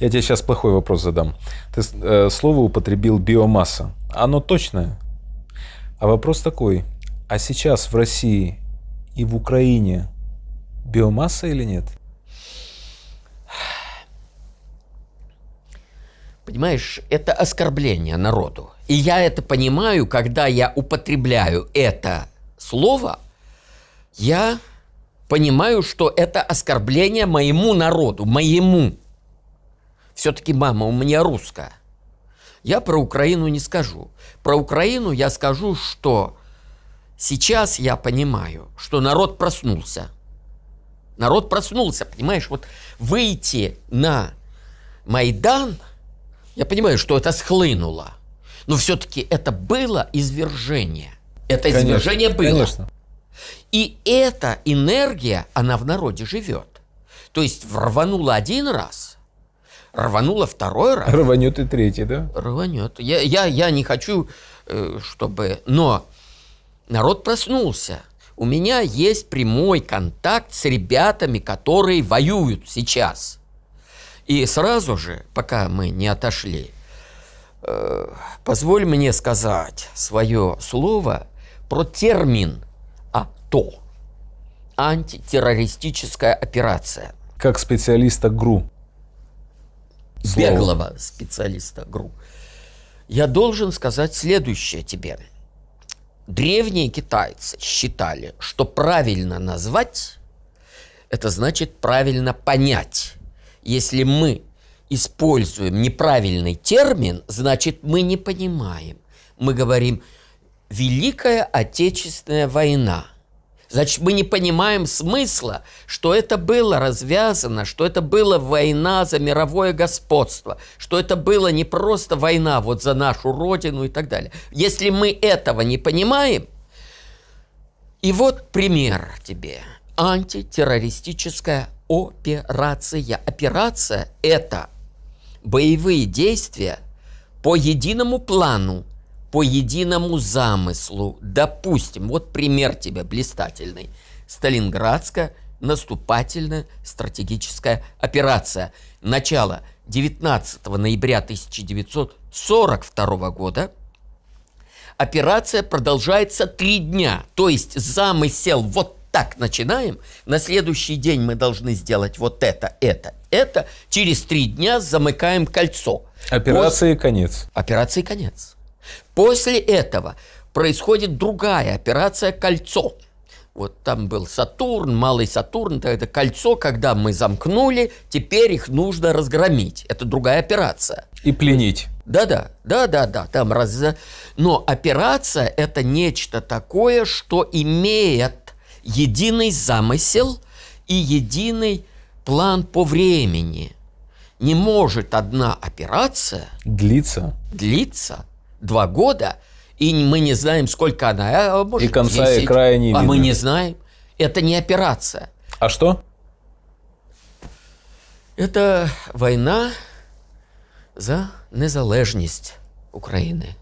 Я тебе сейчас плохой вопрос задам. Ты э, слово употребил биомасса. Оно точное. А вопрос такой. А сейчас в России и в Украине биомасса или нет? Понимаешь, это оскорбление народу. И я это понимаю, когда я употребляю это слово, я понимаю, что это оскорбление моему народу, моему все-таки мама у меня русская. Я про Украину не скажу. Про Украину я скажу, что сейчас я понимаю, что народ проснулся. Народ проснулся, понимаешь? Вот выйти на Майдан, я понимаю, что это схлынуло. Но все-таки это было извержение. Это конечно, извержение было. Конечно. И эта энергия, она в народе живет. То есть рванула один раз – Рвануло второй раз. Рванет и третий, да? Рванет. Я, я, я не хочу, э, чтобы... Но народ проснулся. У меня есть прямой контакт с ребятами, которые воюют сейчас. И сразу же, пока мы не отошли, э, позволь мне сказать свое слово про термин АТО. Антитеррористическая операция. Как специалиста ГРУ. Слово. специалиста ГРУ. Я должен сказать следующее тебе. Древние китайцы считали, что правильно назвать – это значит правильно понять. Если мы используем неправильный термин, значит мы не понимаем. Мы говорим «Великая Отечественная война», Значит, мы не понимаем смысла, что это было развязано, что это была война за мировое господство, что это было не просто война вот за нашу родину и так далее. Если мы этого не понимаем, и вот пример тебе. Антитеррористическая операция. Операция – это боевые действия по единому плану по единому замыслу. Допустим, вот пример тебе блистательный. Сталинградская наступательная стратегическая операция. Начало 19 ноября 1942 года. Операция продолжается три дня. То есть замысел вот так начинаем, на следующий день мы должны сделать вот это, это, это, через три дня замыкаем кольцо. Операции После... конец. Операции конец. После этого происходит другая операция «Кольцо». Вот там был Сатурн, малый Сатурн, это кольцо, когда мы замкнули, теперь их нужно разгромить. Это другая операция. И пленить. Да-да, да-да-да, там раз... Но операция – это нечто такое, что имеет единый замысел и единый план по времени. Не может одна операция... Длиться. Длиться два года, и мы не знаем, сколько она. А может, и конца 10, и края не а видно. А мы не знаем. Это не операция. А что? Это война за незалежность Украины.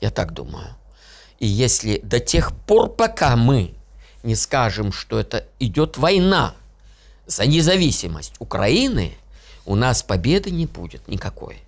Я так думаю. И если до тех пор, пока мы не скажем, что это идет война за независимость Украины, у нас победы не будет никакой.